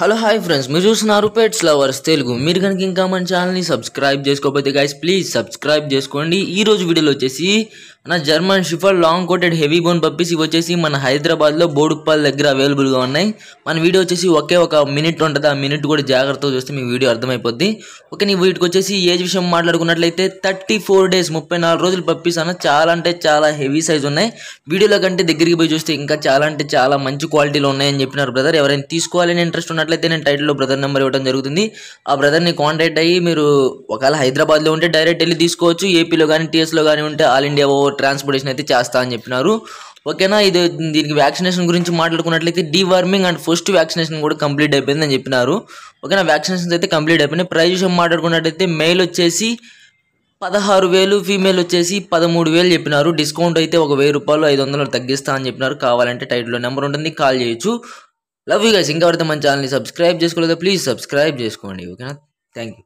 hello hi friends మీరు చూస్తున్నారు pets lovers Telugu మీరు కనుక ఇంకా మన ఛానల్ని సబ్స్క్రైబ్ చేసుకోకపోతే గైస్ ప్లీజ్ సబ్స్క్రైబ్ చేసుకోండి ఈ రోజు వీడియోలో వచ్చేసి మన German shepherd long coated heavy bone puppies ఇవి వచ్చేసి మన హైదరాబాద్లో బోడుప్పల్ దగ్గర అవైలబుల్గా ఉన్నాయి మన వీడియో వచ్చేసి ఒకే ఒక మినిట్ ఉంటుంది ఆ మినిట్ కూడా జాగ్రత్తగా చూస్తే మీ వీడియో అర్థమైపోద్ది ఓకే నీ వీటికి వచ్చేసి ఏజ్ విషయం మాట్లాడుకున్నట్లయితే థర్టీ ఫోర్ డేస్ ముప్పై నాలుగు రోజులు పప్పీస్ అన్న చాలా అంటే చాలా హెవీ సైజ్ ఉన్నాయి వీడియోలో కంటే దగ్గరికి పోయి చూస్తే ఇంకా చాలా అంటే చాలా మంచి క్వాలిటీలో ఉన్నాయని చెప్పినారు బ్రదర్ ఎవరైనా తీసుకోవాలని ఇంట్రెస్ట్ ఉన్న ఉన్నట్లయితే నేను టైటిల్లో బ్రదర్ నెంబర్ ఇవ్వడం జరుగుతుంది ఆ బ్రదర్ని కాంటాక్ట్ అయ్యి మీరు ఒకవేళ హైదరాబాద్లో ఉంటే డైరెక్ట్ వెళ్ళి తీసుకోవచ్చు ఏపీలో కానీ టీఎస్లో కానీ ఉంటే ఆల్ ఇండియా ఓవర్ ట్రాన్స్పోర్టేషన్ అయితే చేస్తా అని చెప్పినారు ఓకేనా ఇది దీనికి వ్యాక్సినేషన్ గురించి మాట్లాడుకున్నట్లయితే డివార్మింగ్ అండ్ ఫస్ట్ వ్యాక్సినేషన్ కూడా కంప్లీట్ అయిపోయిందని చెప్పినారు ఓకేనా వ్యాక్సినేషన్స్ అయితే కంప్లీట్ అయిపోయినాయి ప్రైజ్ విషయం మాట్లాడుకున్నట్లయితే మెయిల్ వచ్చేసి పదహారు వేలు ఫీమేల్ వచ్చేసి పదమూడు వేలు చెప్పినారు డిస్కౌంట్ అయితే ఒక వెయ్యి రూపాయలు ఐదు వందలు తగ్గిస్తా అని చెప్పినారు కావాలంటే టైటిల్లో నెంబర్ ఉంటుంది కాల్ చేయొచ్చు లవ్ యూ గైస్ ఇంకా మన ఛానల్ని సబ్స్క్రైబ్ చేసుకోలేదా ప్లీజ్ సబ్స్క్రైబ్ చేసుకోండి ఓకేనా థ్యాంక్ యూ